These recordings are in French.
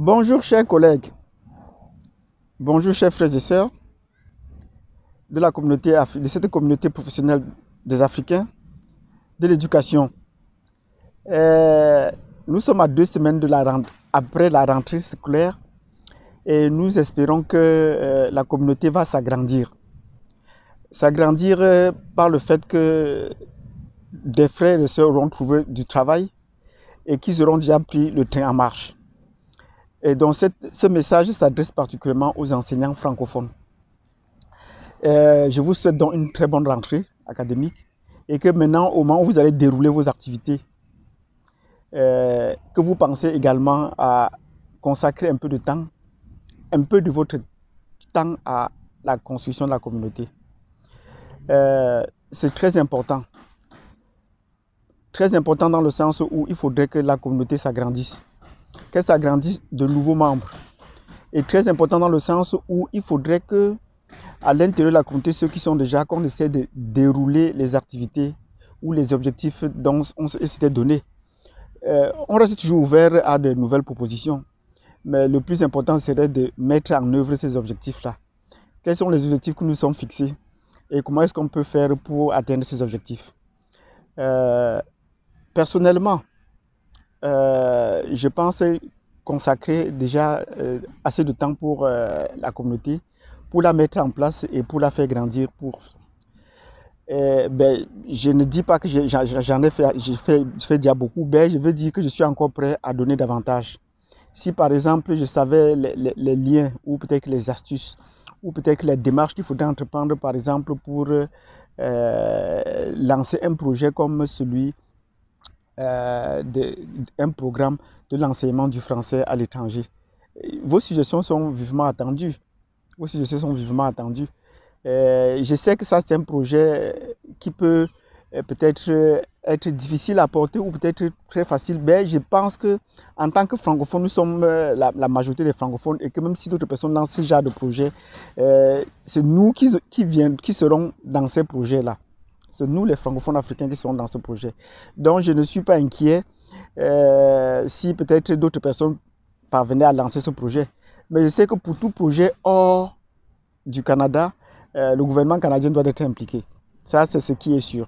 Bonjour chers collègues, bonjour chers frères et sœurs de, la communauté, de cette communauté professionnelle des Africains de l'éducation. Euh, nous sommes à deux semaines après la rentrée scolaire et nous espérons que euh, la communauté va s'agrandir. S'agrandir euh, par le fait que des frères et sœurs auront trouvé du travail et qu'ils auront déjà pris le train en marche. Et donc ce message s'adresse particulièrement aux enseignants francophones. Euh, je vous souhaite donc une très bonne rentrée académique et que maintenant, au moment où vous allez dérouler vos activités, euh, que vous pensez également à consacrer un peu de temps, un peu de votre temps à la construction de la communauté. Euh, c'est très important. Très important dans le sens où il faudrait que la communauté s'agrandisse qu'elle s'agrandisse de nouveaux membres. Et très important dans le sens où il faudrait que, à l'intérieur de la comté, ceux qui sont déjà, qu'on essaie de dérouler les activités ou les objectifs dont on s'était donné. Euh, on reste toujours ouvert à de nouvelles propositions. Mais le plus important serait de mettre en œuvre ces objectifs-là. Quels sont les objectifs que nous sommes fixés et comment est-ce qu'on peut faire pour atteindre ces objectifs euh, Personnellement, euh, je pense consacrer déjà euh, assez de temps pour euh, la communauté, pour la mettre en place et pour la faire grandir. Pour... Ben, je ne dis pas que j'en ai fait, j'ai fait, déjà beaucoup, mais ben, je veux dire que je suis encore prêt à donner davantage. Si par exemple je savais les, les liens ou peut-être les astuces ou peut-être les démarches qu'il faudrait entreprendre par exemple pour lancer un projet comme celui euh, un programme de l'enseignement du français à l'étranger. Vos suggestions sont vivement attendues. Vos suggestions sont vivement attendues. Euh, je sais que ça, c'est un projet euh, qui peut peut-être être difficile à porter ou peut-être très facile, mais je pense que en tant que francophone nous sommes la, majorité des francophones et que même si d'autres personnes lancent ce genre de projet, c'est nous qui, qui, viennent, qui serons dans ces projets-là. C'est nous les francophones africains qui sont dans ce projet. Donc je ne suis pas inquiet euh, si peut-être d'autres personnes parvenaient à lancer ce projet. Mais je sais que pour tout projet hors du Canada, euh, le gouvernement canadien doit être impliqué. Ça, c'est ce qui est sûr.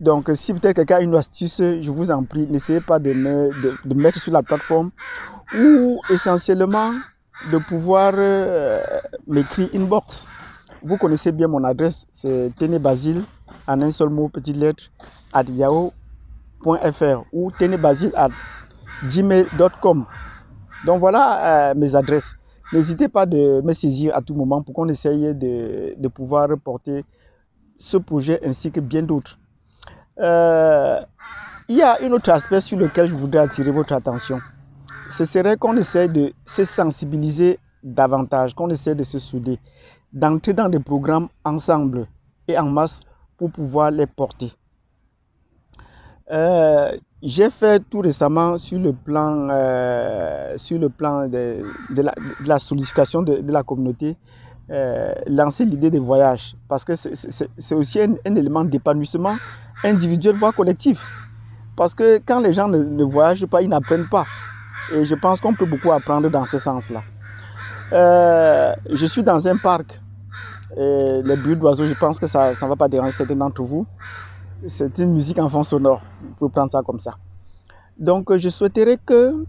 Donc, si peut-être quelqu'un a une astuce, je vous en prie, n'essayez pas de me, de, mettre sur la plateforme ou essentiellement de pouvoir euh, m'écrire m'écrire inbox. Vous connaissez bien mon adresse, c'est tenebasile.com en un seul mot, petite lettre, at ou tenebasil Donc voilà euh, mes adresses. N'hésitez pas de me saisir à tout moment pour qu'on essaye de, de, pouvoir porter ce projet ainsi que bien d'autres. Euh, il y a un autre aspect sur lequel je voudrais attirer votre attention. Ce serait qu'on essaie de se sensibiliser davantage, qu'on essaie de se souder, d'entrer dans des programmes ensemble et en masse pour pouvoir les porter. Euh, j'ai fait tout récemment sur le plan, euh, sur le plan de, la, solidification de, la communauté, euh, lancer l'idée des voyages, parce que c'est aussi un, élément d'épanouissement individuel, voire collectif. Parce que quand les gens ne voyagent pas, ils n'apprennent pas. Et je pense qu'on peut beaucoup apprendre dans ce sens-là. je suis dans un parc et les bruits d'oiseaux, je pense que ça ne va pas déranger certains d'entre vous. C'est une musique en fond sonore. Vous pouvez prendre ça comme ça. Donc, je souhaiterais que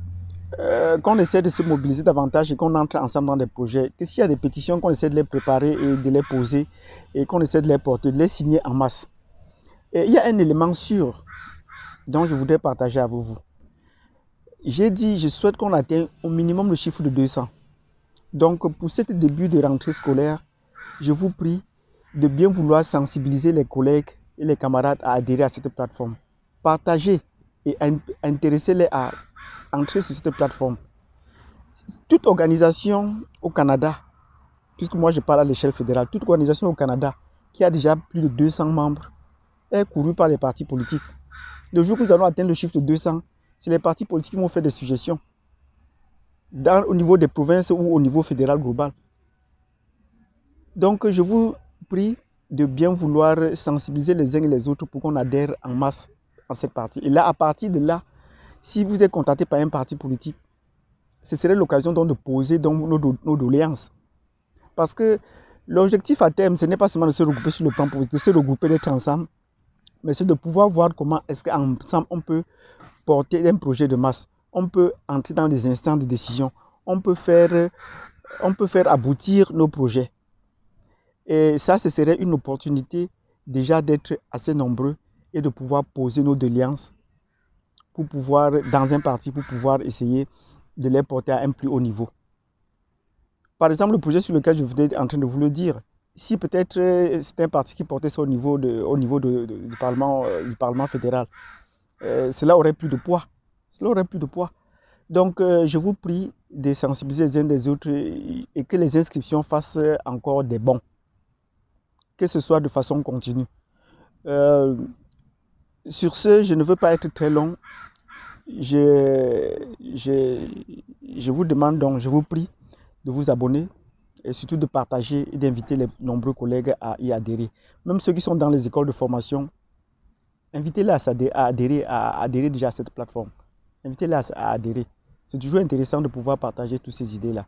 euh, qu'on essaie de se mobiliser davantage et qu'on entre ensemble dans des projets. Que s'il y a des pétitions, qu'on essaie de les préparer et de les poser et qu'on essaie de les porter, de les signer en masse. Et il y a un élément sûr dont je voudrais partager avec vous. J'ai dit, je souhaite qu'on atteigne au minimum le chiffre de 200. Donc, pour ce début de rentrée scolaire, je vous prie de bien vouloir sensibiliser les collègues et les camarades à adhérer à cette plateforme. Partagez et intéressez-les à entrer sur cette plateforme. Toute organisation au Canada, puisque moi je parle à l'échelle fédérale, toute organisation au Canada qui a déjà plus de 200 membres est courue par les partis politiques. Le jour où nous allons atteindre le chiffre de 200, c'est les partis politiques qui vont faire des suggestions au niveau des provinces ou au niveau fédéral global. Donc, je vous prie de bien vouloir sensibiliser les uns et les autres pour qu'on adhère en masse à cette partie. Et là, à partir de là, si vous êtes contacté par un parti politique, ce serait l'occasion de poser nos, doléances. Parce que l'objectif à terme, ce n'est pas seulement de se regrouper sur le plan politique, de se regrouper, d'être ensemble, mais c'est de pouvoir voir comment est-ce qu'ensemble on peut porter un projet de masse. On peut entrer dans des instants de décision. On peut faire, on peut faire aboutir nos projets. Et ça, ce serait une opportunité déjà d'être assez nombreux et de pouvoir poser nos déliances pour pouvoir, dans un parti, pour pouvoir essayer de les porter à un plus haut niveau. Par exemple, le projet sur lequel je venais en train de vous le dire, si peut-être euh, c'est un parti qui portait ça au niveau, de, au niveau du, parlement, euh, du Parlement fédéral, euh, cela aurait plus de poids. Cela aurait plus de poids. Donc, je vous prie de sensibiliser les uns des autres et que les inscriptions fassent encore des bons que ce soit de façon continue. Euh, sur ce, je ne veux pas être très long. Je, je, vous demande donc, je vous prie de vous abonner et surtout de partager et d'inviter les nombreux collègues à y adhérer. Même ceux qui sont dans les écoles de formation, invitez-les à, adhérer, à adhérer déjà à cette plateforme. Invitez-les à adhérer. C'est toujours intéressant de pouvoir partager toutes ces idées-là.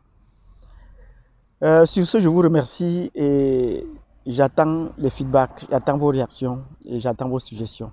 Euh, sur ce, je vous remercie et J'attends les feedbacks, j'attends vos réactions et j'attends vos suggestions.